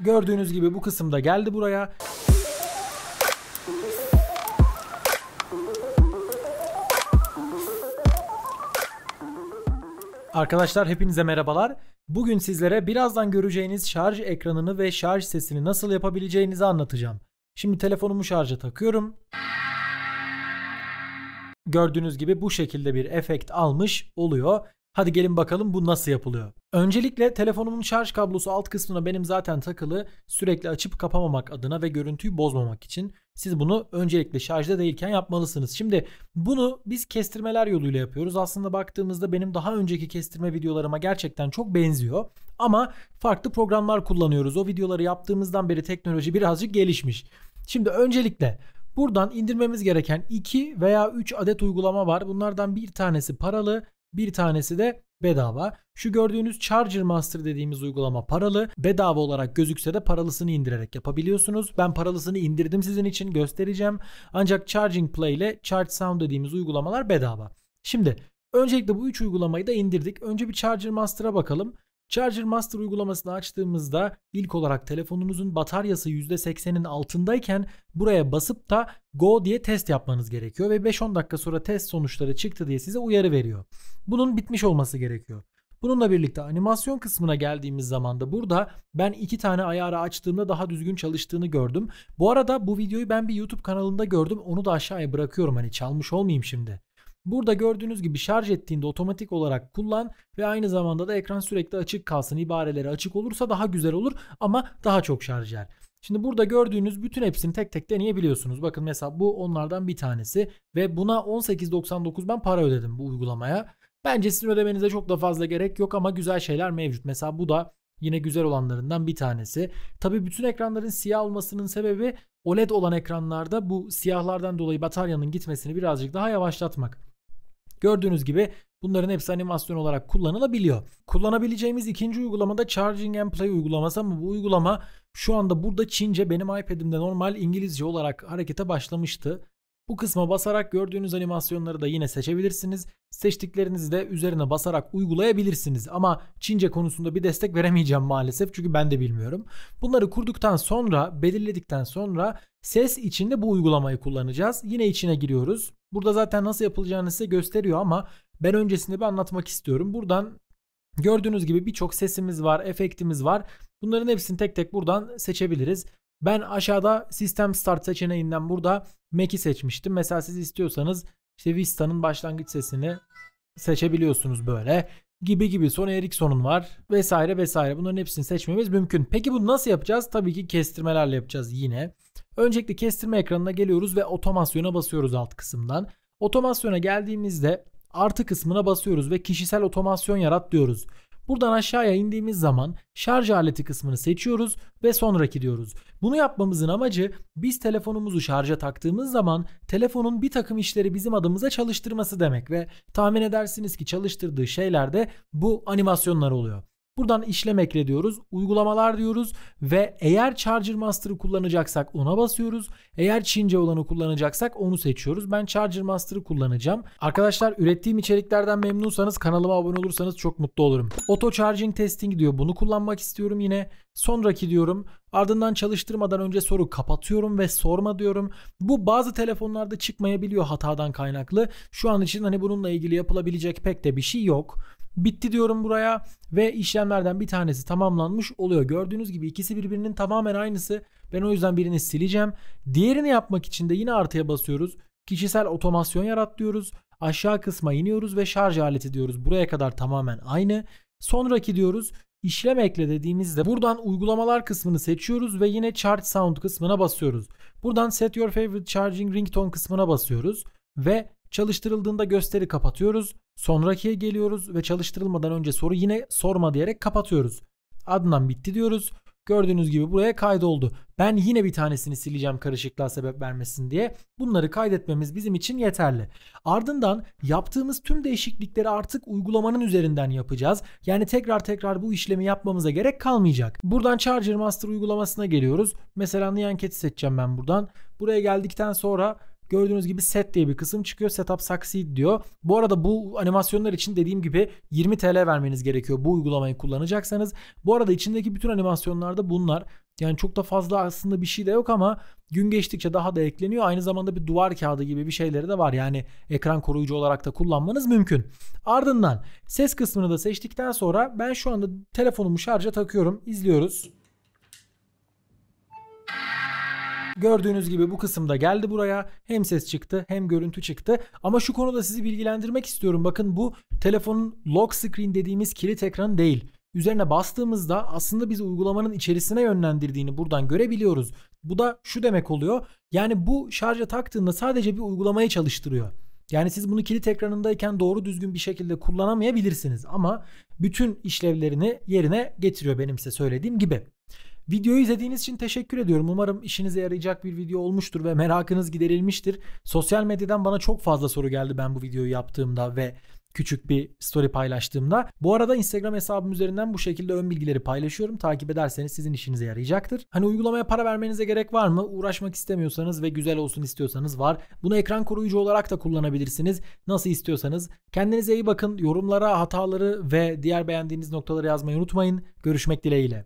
Gördüğünüz gibi bu kısımda geldi buraya. Arkadaşlar hepinize merhabalar. Bugün sizlere birazdan göreceğiniz şarj ekranını ve şarj sesini nasıl yapabileceğinizi anlatacağım. Şimdi telefonumu şarja takıyorum. Gördüğünüz gibi bu şekilde bir efekt almış oluyor. Hadi gelin bakalım bu nasıl yapılıyor. Öncelikle telefonumun şarj kablosu alt kısmına benim zaten takılı sürekli açıp kapamamak adına ve görüntüyü bozmamak için siz bunu öncelikle şarjda değilken yapmalısınız. Şimdi bunu biz kestirmeler yoluyla yapıyoruz. Aslında baktığımızda benim daha önceki kestirme videolarıma gerçekten çok benziyor. Ama farklı programlar kullanıyoruz. O videoları yaptığımızdan beri teknoloji birazcık gelişmiş. Şimdi öncelikle buradan indirmemiz gereken 2 veya 3 adet uygulama var. Bunlardan bir tanesi paralı, bir tanesi de bedava. Şu gördüğünüz Charger Master dediğimiz uygulama paralı. Bedava olarak gözükse de paralısını indirerek yapabiliyorsunuz. Ben paralısını indirdim sizin için göstereceğim. Ancak Charging Play ile Charge Sound dediğimiz uygulamalar bedava. Şimdi öncelikle bu üç uygulamayı da indirdik. Önce bir Charger Master'a bakalım. Charger Master uygulamasını açtığımızda ilk olarak telefonunuzun bataryası %80'in altındayken buraya basıp da Go diye test yapmanız gerekiyor ve 5-10 dakika sonra test sonuçları çıktı diye size uyarı veriyor. Bunun bitmiş olması gerekiyor. Bununla birlikte animasyon kısmına geldiğimiz zaman da burada ben iki tane ayarı açtığımda daha düzgün çalıştığını gördüm. Bu arada bu videoyu ben bir YouTube kanalında gördüm. Onu da aşağıya bırakıyorum hani çalmış olmayayım şimdi. Burada gördüğünüz gibi şarj ettiğinde otomatik olarak kullan ve aynı zamanda da ekran sürekli açık kalsın. İbareleri açık olursa daha güzel olur ama daha çok şarj eder. Şimdi burada gördüğünüz bütün hepsini tek tek deneyebiliyorsunuz. Bakın mesela bu onlardan bir tanesi ve buna 18.99 ben para ödedim bu uygulamaya. Bence sizin ödemenize çok da fazla gerek yok ama güzel şeyler mevcut. Mesela bu da yine güzel olanlarından bir tanesi. Tabi bütün ekranların siyah olmasının sebebi OLED olan ekranlarda bu siyahlardan dolayı bataryanın gitmesini birazcık daha yavaşlatmak. Gördüğünüz gibi bunların hepsi animasyon olarak kullanılabiliyor. Kullanabileceğimiz ikinci uygulamada Charging and Play uygulaması ama bu uygulama şu anda burada Çince benim iPad'imde normal İngilizce olarak harekete başlamıştı. Bu kısma basarak gördüğünüz animasyonları da yine seçebilirsiniz. Seçtiklerinizi de üzerine basarak uygulayabilirsiniz. Ama Çince konusunda bir destek veremeyeceğim maalesef çünkü ben de bilmiyorum. Bunları kurduktan sonra, belirledikten sonra ses içinde bu uygulamayı kullanacağız. Yine içine giriyoruz. Burada zaten nasıl yapılacağını size gösteriyor ama ben öncesinde bir anlatmak istiyorum. Buradan gördüğünüz gibi birçok sesimiz var, efektimiz var. Bunların hepsini tek tek buradan seçebiliriz. Ben aşağıda sistem start seçeneğinden burada Mac'i seçmiştim. Mesela siz istiyorsanız işte Vista'nın başlangıç sesini seçebiliyorsunuz böyle gibi gibi sonra Ericsson'un var vesaire vesaire bunların hepsini seçmemiz mümkün. Peki bunu nasıl yapacağız? Tabii ki kestirmelerle yapacağız yine. Öncelikle kestirme ekranına geliyoruz ve otomasyona basıyoruz alt kısımdan. Otomasyona geldiğimizde artı kısmına basıyoruz ve kişisel otomasyon yarat diyoruz. Buradan aşağıya indiğimiz zaman şarj aleti kısmını seçiyoruz ve sonraki diyoruz. Bunu yapmamızın amacı biz telefonumuzu şarja taktığımız zaman telefonun bir takım işleri bizim adımıza çalıştırması demek ve tahmin edersiniz ki çalıştırdığı şeyler de bu animasyonlar oluyor. Buradan işlem ekle diyoruz. Uygulamalar diyoruz ve eğer Charger Master'ı kullanacaksak ona basıyoruz. Eğer Çince olanı kullanacaksak onu seçiyoruz. Ben Charger Master'ı kullanacağım. Arkadaşlar ürettiğim içeriklerden memnunsanız kanalıma abone olursanız çok mutlu olurum. Auto Charging Testing diyor. Bunu kullanmak istiyorum yine. Sonraki diyorum. Ardından çalıştırmadan önce soru kapatıyorum ve sorma diyorum. Bu bazı telefonlarda çıkmayabiliyor hatadan kaynaklı. Şu an için hani bununla ilgili yapılabilecek pek de bir şey yok. Bitti diyorum buraya ve işlemlerden bir tanesi tamamlanmış oluyor. Gördüğünüz gibi ikisi birbirinin tamamen aynısı. Ben o yüzden birini sileceğim. Diğerini yapmak için de yine artıya basıyoruz. Kişisel otomasyon yarat diyoruz. Aşağı kısma iniyoruz ve şarj aleti diyoruz. Buraya kadar tamamen aynı. Sonraki diyoruz işlem ekle dediğimizde buradan uygulamalar kısmını seçiyoruz ve yine charge sound kısmına basıyoruz. Buradan set your favorite charging ringtone kısmına basıyoruz ve Çalıştırıldığında gösteri kapatıyoruz. Sonrakiye geliyoruz ve çalıştırılmadan önce soru yine sorma diyerek kapatıyoruz. Adnan bitti diyoruz. Gördüğünüz gibi buraya kaydoldu. Ben yine bir tanesini sileceğim karışıklığa sebep vermesin diye. Bunları kaydetmemiz bizim için yeterli. Ardından yaptığımız tüm değişiklikleri artık uygulamanın üzerinden yapacağız. Yani tekrar tekrar bu işlemi yapmamıza gerek kalmayacak. Buradan Charger Master uygulamasına geliyoruz. Mesela Nyanket'i seçeceğim ben buradan. Buraya geldikten sonra Gördüğünüz gibi set diye bir kısım çıkıyor. Setup succeed diyor. Bu arada bu animasyonlar için dediğim gibi 20 TL vermeniz gerekiyor bu uygulamayı kullanacaksanız. Bu arada içindeki bütün animasyonlarda bunlar. Yani çok da fazla aslında bir şey de yok ama gün geçtikçe daha da ekleniyor. Aynı zamanda bir duvar kağıdı gibi bir şeyleri de var. Yani ekran koruyucu olarak da kullanmanız mümkün. Ardından ses kısmını da seçtikten sonra ben şu anda telefonumu şarja takıyorum. İzliyoruz. Gördüğünüz gibi bu kısımda geldi buraya. Hem ses çıktı hem görüntü çıktı. Ama şu konuda sizi bilgilendirmek istiyorum. Bakın bu telefonun lock screen dediğimiz kilit ekran değil. Üzerine bastığımızda aslında bizi uygulamanın içerisine yönlendirdiğini buradan görebiliyoruz. Bu da şu demek oluyor. Yani bu şarja taktığında sadece bir uygulamayı çalıştırıyor. Yani siz bunu kilit ekranındayken doğru düzgün bir şekilde kullanamayabilirsiniz ama bütün işlevlerini yerine getiriyor benim size söylediğim gibi. Videoyu izlediğiniz için teşekkür ediyorum. Umarım işinize yarayacak bir video olmuştur ve merakınız giderilmiştir. Sosyal medyadan bana çok fazla soru geldi ben bu videoyu yaptığımda ve küçük bir story paylaştığımda. Bu arada Instagram hesabım üzerinden bu şekilde ön bilgileri paylaşıyorum. Takip ederseniz sizin işinize yarayacaktır. Hani uygulamaya para vermenize gerek var mı? Uğraşmak istemiyorsanız ve güzel olsun istiyorsanız var. Bunu ekran koruyucu olarak da kullanabilirsiniz. Nasıl istiyorsanız. Kendinize iyi bakın. Yorumlara hataları ve diğer beğendiğiniz noktaları yazmayı unutmayın. Görüşmek dileğiyle.